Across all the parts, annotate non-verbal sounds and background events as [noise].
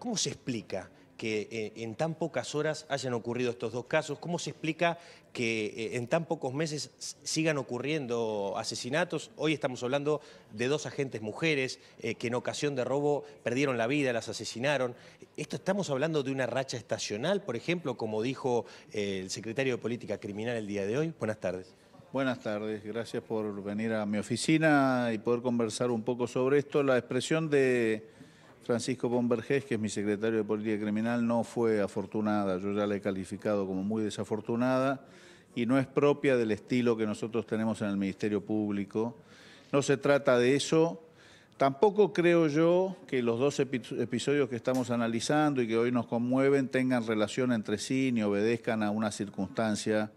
¿Cómo se explica que eh, en tan pocas horas hayan ocurrido estos dos casos? ¿Cómo se explica que eh, en tan pocos meses sigan ocurriendo asesinatos? Hoy estamos hablando de dos agentes mujeres eh, que en ocasión de robo perdieron la vida, las asesinaron. Esto estamos hablando de una racha estacional, por ejemplo, como dijo el secretario de Política Criminal el día de hoy. Buenas tardes. Buenas tardes, gracias por venir a mi oficina y poder conversar un poco sobre esto. La expresión de Francisco Bombergés, que es mi secretario de Política Criminal, no fue afortunada, yo ya la he calificado como muy desafortunada y no es propia del estilo que nosotros tenemos en el Ministerio Público. No se trata de eso. Tampoco creo yo que los dos episodios que estamos analizando y que hoy nos conmueven tengan relación entre sí ni obedezcan a una circunstancia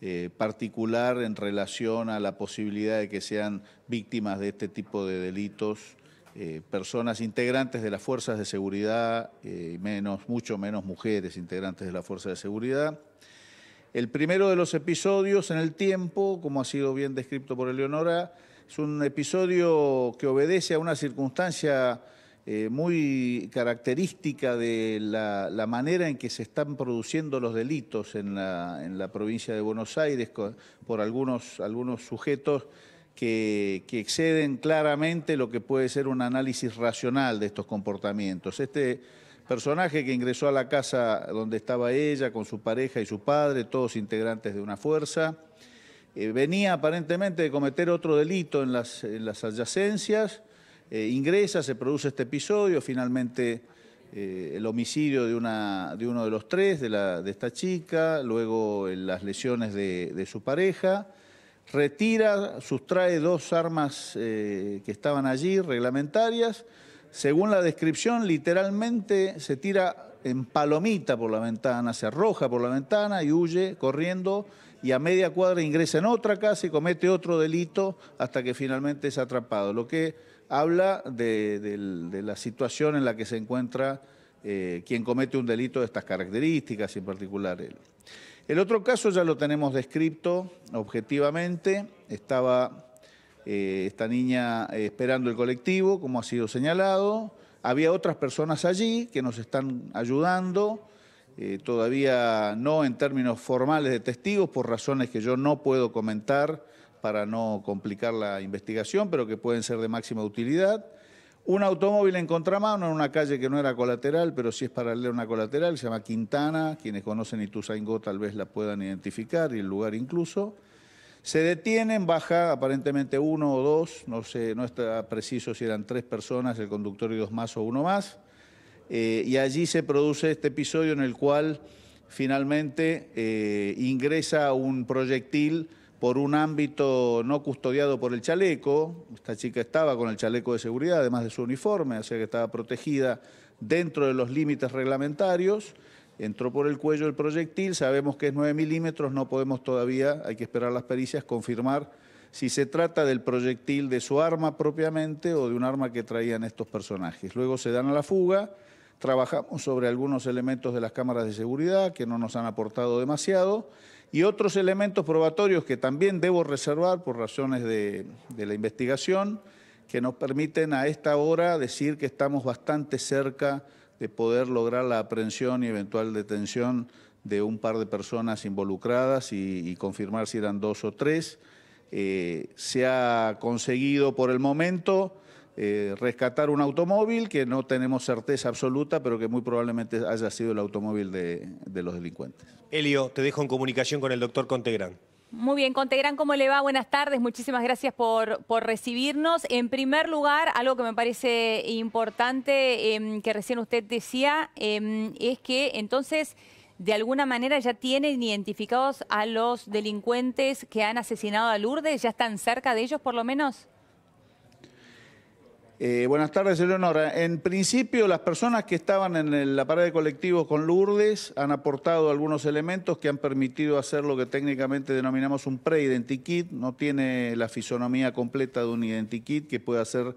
eh, particular en relación a la posibilidad de que sean víctimas de este tipo de delitos eh, personas integrantes de las fuerzas de seguridad, y eh, menos, mucho menos mujeres integrantes de la fuerza de seguridad. El primero de los episodios en el tiempo, como ha sido bien descrito por Eleonora, es un episodio que obedece a una circunstancia eh, muy característica de la, manera en que se están produciendo los delitos en la, provincia de Buenos Aires por algunos, algunos sujetos que, exceden claramente lo que puede ser un análisis racional de estos comportamientos. Este personaje que ingresó a la casa donde estaba ella, con su pareja y su padre, todos integrantes de una fuerza, eh, venía aparentemente de cometer otro delito en las, adyacencias, eh, ingresa, se produce este episodio, finalmente... Eh, el homicidio de, uno de los tres, de, esta chica, luego las lesiones de su pareja, retira, sustrae dos armas eh, que estaban allí, reglamentarias. Según la descripción, literalmente se tira en palomita por la ventana, se arroja por la ventana y huye corriendo y a media cuadra ingresa en otra casa y comete otro delito hasta que finalmente es atrapado, lo que habla de la situación en la que se encuentra eh, quien comete un delito de estas características, en particular él. El otro caso ya lo tenemos descrito objetivamente. Estaba eh, esta niña esperando el colectivo, como ha sido señalado. Había otras personas allí que nos están ayudando, eh, todavía no en términos formales de testigos, por razones que yo no puedo comentar para no complicar la investigación, pero que pueden ser de máxima utilidad. Un automóvil en contramano en una calle que no era colateral, pero sí es paralela a una colateral, se llama Quintana, quienes conocen Ituzaingó tal vez la puedan identificar y el lugar incluso. Se detienen, baja aparentemente uno o dos, no sé, no está preciso si eran tres personas, el conductor y dos más o uno más. Eh, y allí se produce este episodio en el cual finalmente eh, ingresa un proyectil por un ámbito no custodiado por el chaleco. Esta chica estaba con el chaleco de seguridad, además de su uniforme, o sea que estaba protegida dentro de los límites reglamentarios. Entró por el cuello el proyectil, sabemos que es 9 milímetros, no podemos todavía, hay que esperar las pericias, confirmar si se trata del proyectil de su arma propiamente o de un arma que traían estos personajes. Luego se dan a la fuga, trabajamos sobre algunos elementos de las cámaras de seguridad que no nos han aportado demasiado y otros elementos probatorios que también debo reservar por razones de, la investigación que nos permiten a esta hora decir que estamos bastante cerca de poder lograr la aprehensión y eventual detención de un par de personas involucradas y, confirmar si eran dos o tres. Eh, se ha conseguido por el momento eh, rescatar un automóvil que no tenemos certeza absoluta, pero que muy probablemente haya sido el automóvil de, los delincuentes. Elio, te dejo en comunicación con el doctor Contegrán. Muy bien, Contegrán, ¿cómo le va? Buenas tardes, muchísimas gracias por, recibirnos. En primer lugar, algo que me parece importante em, que recién usted decía, em, es que entonces de alguna manera ya tienen identificados a los delincuentes que han asesinado a Lourdes, ya están cerca de ellos por lo menos. Eh, buenas tardes, Eleonora. En principio, las personas que estaban en la pared de colectivos con Lourdes han aportado algunos elementos que han permitido hacer lo que técnicamente denominamos un pre-identikit. No tiene la fisonomía completa de un identikit que pueda ser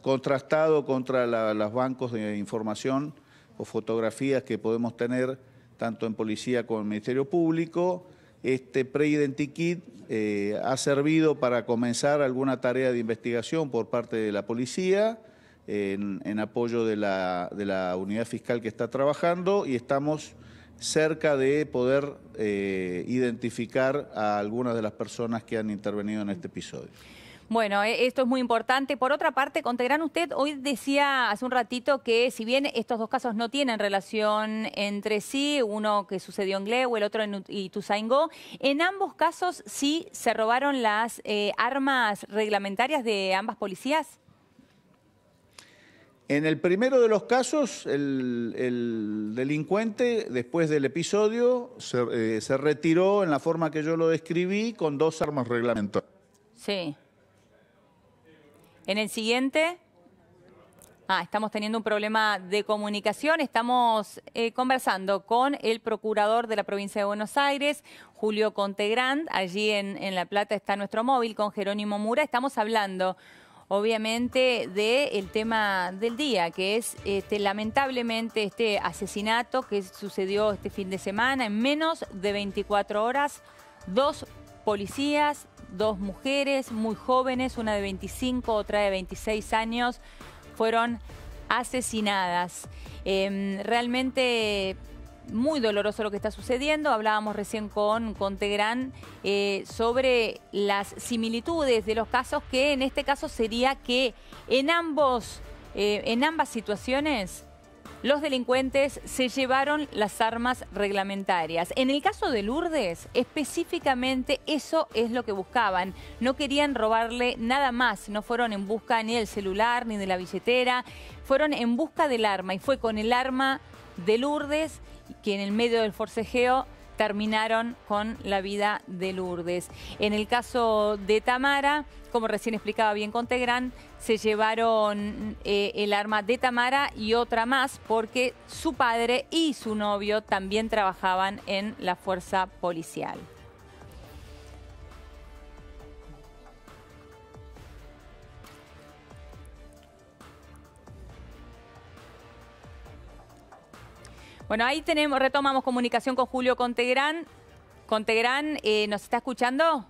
contrastado contra los bancos de información o fotografías que podemos tener tanto en policía como en Ministerio Público. Este pre eh, ha servido para comenzar alguna tarea de investigación por parte de la policía en, apoyo de la, unidad fiscal que está trabajando y estamos cerca de poder eh, identificar a algunas de las personas que han intervenido en este episodio. Bueno, eh, esto es muy importante. Por otra parte, ¿contarán usted hoy decía hace un ratito que si bien estos dos casos no tienen relación entre sí, uno que sucedió en Glew, el otro en Ituzaingó, en ambos casos sí se robaron las eh, armas reglamentarias de ambas policías. En el primero de los casos, el, delincuente, después del episodio, se, eh, se retiró en la forma que yo lo describí con dos armas reglamentarias. Sí. En el siguiente... Ah, estamos teniendo un problema de comunicación. Estamos eh, conversando con el procurador de la provincia de Buenos Aires, Julio Contegrand. Allí en, La Plata está nuestro móvil con Jerónimo Mura. Estamos hablando obviamente del tema del día, que es este, lamentablemente este asesinato que sucedió este fin de semana en menos de 24 horas, dos policías dos mujeres muy jóvenes, una de 25, otra de 26 años, fueron asesinadas. Em, realmente muy doloroso lo que está sucediendo. Hablábamos recién con, Tegrán eh, sobre las similitudes de los casos que en este caso sería que en ambos, eh, en ambas situaciones los delincuentes se llevaron las armas reglamentarias. En el caso de Lourdes, específicamente eso es lo que buscaban. No querían robarle nada más, no fueron en busca ni del celular ni de la billetera, fueron en busca del arma y fue con el arma de Lourdes que en el medio del forcejeo terminaron con la vida de Lourdes. En el caso de Tamara, como recién explicaba bien Contegrán, se llevaron eh, el arma de Tamara y otra más porque su padre y su novio también trabajaban en la fuerza policial. Bueno, ahí tenemos, retomamos comunicación con Julio Contegrán. Contegrán, eh, ¿nos está escuchando?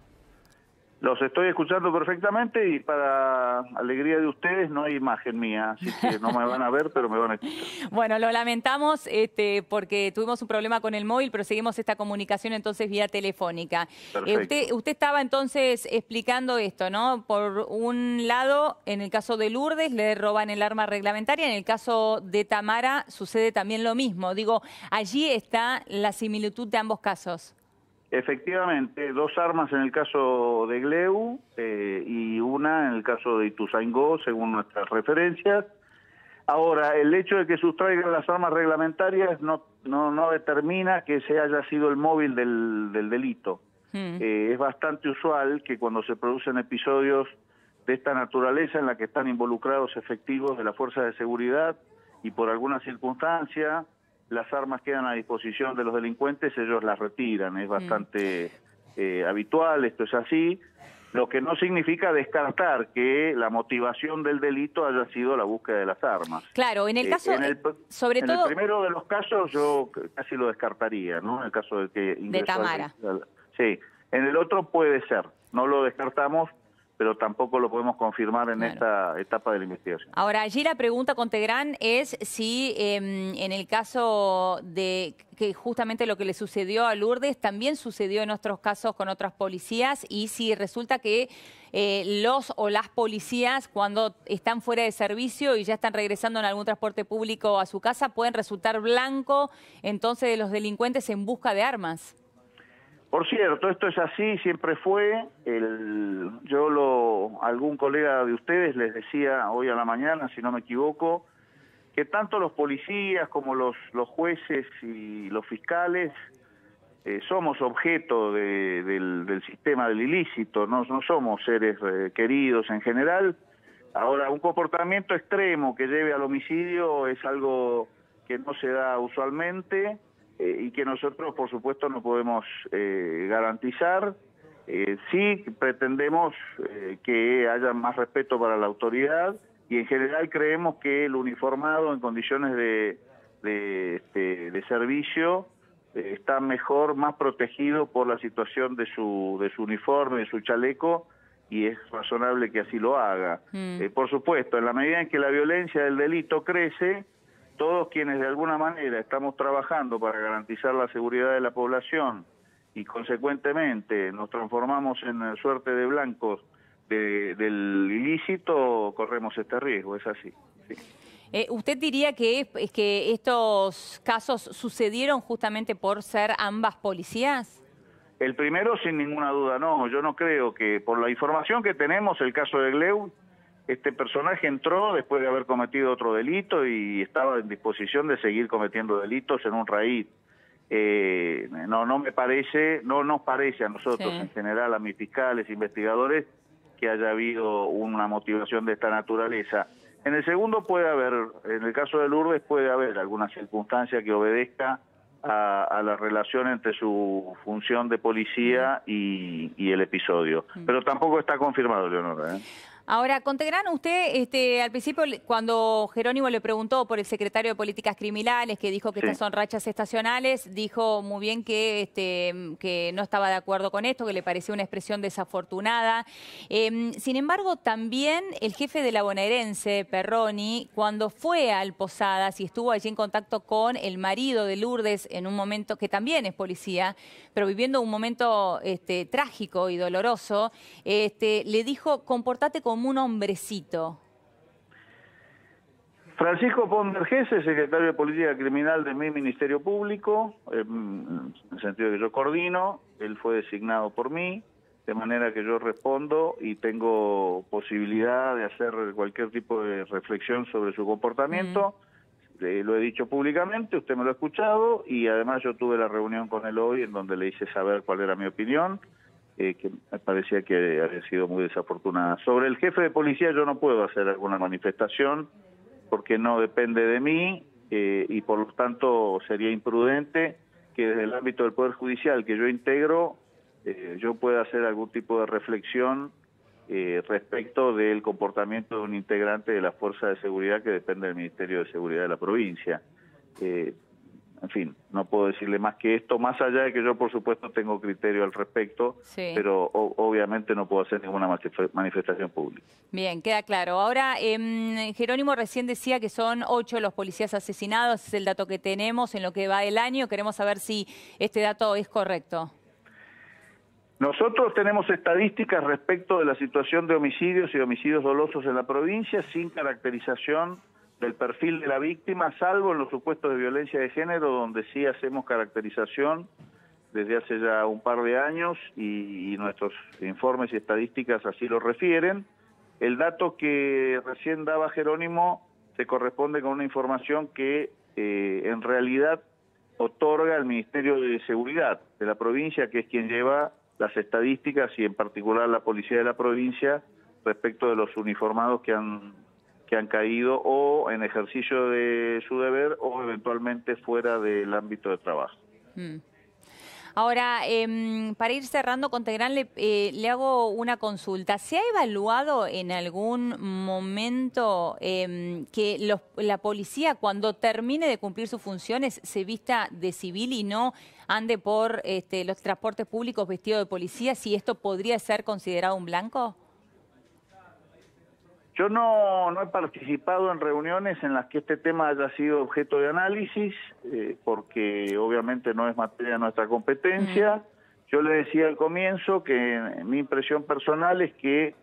Los estoy escuchando perfectamente y para alegría de ustedes no hay imagen mía, así que no me van a ver, pero me van a escuchar. [laughs] Bueno, lo lamentamos este, porque tuvimos un problema con el móvil, pero seguimos esta comunicación entonces vía telefónica. Eh, usted, usted estaba entonces explicando esto, ¿no? Por un lado, en el caso de Lourdes le roban el arma reglamentaria, en el caso de Tamara sucede también lo mismo. Digo, allí está la similitud de ambos casos. Efectivamente, dos armas en el caso de Gleu eh, y una en el caso de Ituzaingó, según nuestras referencias. Ahora, el hecho de que sustraigan las armas reglamentarias no, no, no determina que ese haya sido el móvil del, delito. Hmm. Eh, es bastante usual que cuando se producen episodios de esta naturaleza en la que están involucrados efectivos de la fuerza de seguridad y por alguna circunstancia las armas quedan a disposición de los delincuentes, ellos las retiran, es mm. bastante eh, habitual, esto es así, lo que no significa descartar que la motivación del delito haya sido la búsqueda de las armas. Claro, en el eh, caso, eh, sobre todo... el primero de los casos yo casi lo descartaría, ¿no? En el caso de que... De Tamara. sí, en el otro puede ser, no lo descartamos pero tampoco lo podemos confirmar en esta etapa de la investigación. Ahora, allí la pregunta con Tegrán es si em, en el caso de que justamente lo que le sucedió a Lourdes también sucedió en otros casos con otras policías y si resulta que eh, los o las policías cuando están fuera de servicio y ya están regresando en algún transporte público a su casa pueden resultar blanco entonces de los delincuentes en busca de armas. Por cierto, esto es así, siempre fue. El, yo lo, algún colega de ustedes les decía hoy a la mañana, si no me equivoco, que tanto los policías como los, jueces y los fiscales eh, somos objeto del, sistema del ilícito, no, somos seres eh, queridos en general. Ahora, un comportamiento extremo que lleve al homicidio es algo que no se da usualmente eh, y que nosotros, por supuesto, no podemos eh, garantizar. Eh, sí pretendemos eh, que haya más respeto para la autoridad y en general creemos que el uniformado en condiciones de, de, este, servicio está mejor, más protegido por la situación de su, de su uniforme, de su chaleco, y es razonable que así lo haga. Mm. por supuesto, en la medida en que la violencia del delito crece, todos quienes de alguna manera estamos trabajando para garantizar la seguridad de la población y consecuentemente nos transformamos en suerte de blancos del ilícito, corremos este riesgo, es así. Eh, ¿Usted diría que, es que estos casos sucedieron justamente por ser ambas policías? El primero, sin ninguna duda, no. Yo no creo que, por la información que tenemos, el caso de Gleu este personaje entró después de haber cometido otro delito y estaba en disposición de seguir cometiendo delitos en un raíz. Eh, no, no me parece, no nos parece a nosotros en general, a mis fiscales, investigadores, que haya habido una motivación de esta naturaleza. En el segundo puede haber, en el caso de Lourdes puede haber alguna circunstancia que obedezca a, la relación entre su función de policía mm. y, el episodio. Mm. Pero tampoco está confirmado, Leonora. ¿eh? Ahora, Contegrán, usted este, al principio cuando Jerónimo le preguntó por el secretario de Políticas Criminales, que dijo que estas son rachas estacionales, dijo muy bien que, este, que no estaba de acuerdo con esto, que le parecía una expresión desafortunada. Em, sin embargo, también el jefe de la bonaerense, Perroni, cuando fue al Posadas y estuvo allí en contacto con el marido de Lourdes en un momento que también es policía, pero viviendo un momento este, trágico y doloroso, este, le dijo, comportate con un hombrecito? Francisco Ponderges, es secretario de Política Criminal de mi Ministerio Público, em, en el sentido que yo coordino, él fue designado por mí, de manera que yo respondo y tengo posibilidad de hacer cualquier tipo de reflexión sobre su comportamiento. Mm. Eh, lo he dicho públicamente, usted me lo ha escuchado y además yo tuve la reunión con él hoy en donde le hice saber cuál era mi opinión. Eh, que me parecía que había sido muy desafortunada. Sobre el jefe de policía yo no puedo hacer alguna manifestación porque no depende de mí eh, y por lo tanto sería imprudente que desde el ámbito del Poder Judicial que yo integro eh, yo pueda hacer algún tipo de reflexión respecto del comportamiento de un integrante de la Fuerza de Seguridad que depende del Ministerio de Seguridad de la provincia. Eh, en fin, no puedo decirle más que esto, más allá de que yo por supuesto tengo criterio al respecto, pero obviamente no puedo hacer ninguna manifestación pública. Bien, queda claro. Ahora, em, Jerónimo recién decía que son ocho los policías asesinados, es el dato que tenemos en lo que va el año, queremos saber si este dato es correcto. Nosotros tenemos estadísticas respecto de la situación de homicidios y homicidios dolosos en la provincia sin caracterización del perfil de la víctima, salvo en los supuestos de violencia de género, donde sí hacemos caracterización desde hace ya un par de años y, nuestros informes y estadísticas así lo refieren. El dato que recién daba Jerónimo se corresponde con una información que eh, en realidad otorga el Ministerio de Seguridad de la provincia, que es quien lleva las estadísticas y en particular la policía de la provincia respecto de los uniformados que han que han caído o en ejercicio de su deber o eventualmente fuera del ámbito de trabajo. Mm. Ahora, em, para ir cerrando, con le, eh, le, hago una consulta. ¿Se ha evaluado en algún momento em, que la policía, cuando termine de cumplir sus funciones, se vista de civil y no ande por este, los transportes públicos vestido de policía, si esto podría ser considerado un blanco? Yo no, he participado en reuniones en las que este tema haya sido objeto de análisis, eh, porque obviamente no es materia de nuestra competencia. Mm. Yo le decía al comienzo que mi impresión personal es que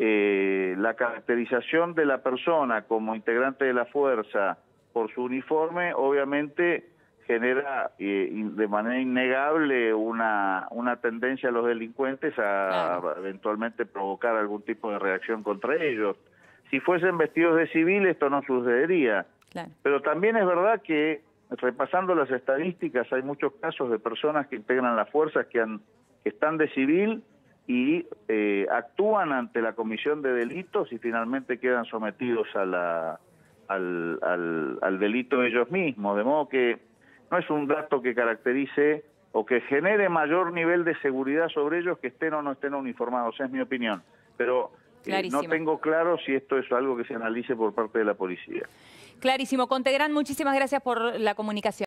eh, la caracterización de la persona como integrante de la fuerza por su uniforme, obviamente genera eh, de manera innegable una, tendencia a los delincuentes a eventualmente provocar algún tipo de reacción contra ellos. Si fuesen vestidos de civil esto no sucedería. Pero también es verdad que repasando las estadísticas hay muchos casos de personas que integran las fuerzas que, han, están de civil y eh, actúan ante la comisión de delitos y finalmente quedan sometidos a la, al, al, al delito ellos mismos. De modo que no es un dato que caracterice o que genere mayor nivel de seguridad sobre ellos que estén o no estén uniformados, es mi opinión. Pero eh, no tengo claro si esto es algo que se analice por parte de la policía. Clarísimo. Contegrán, muchísimas gracias por la comunicación.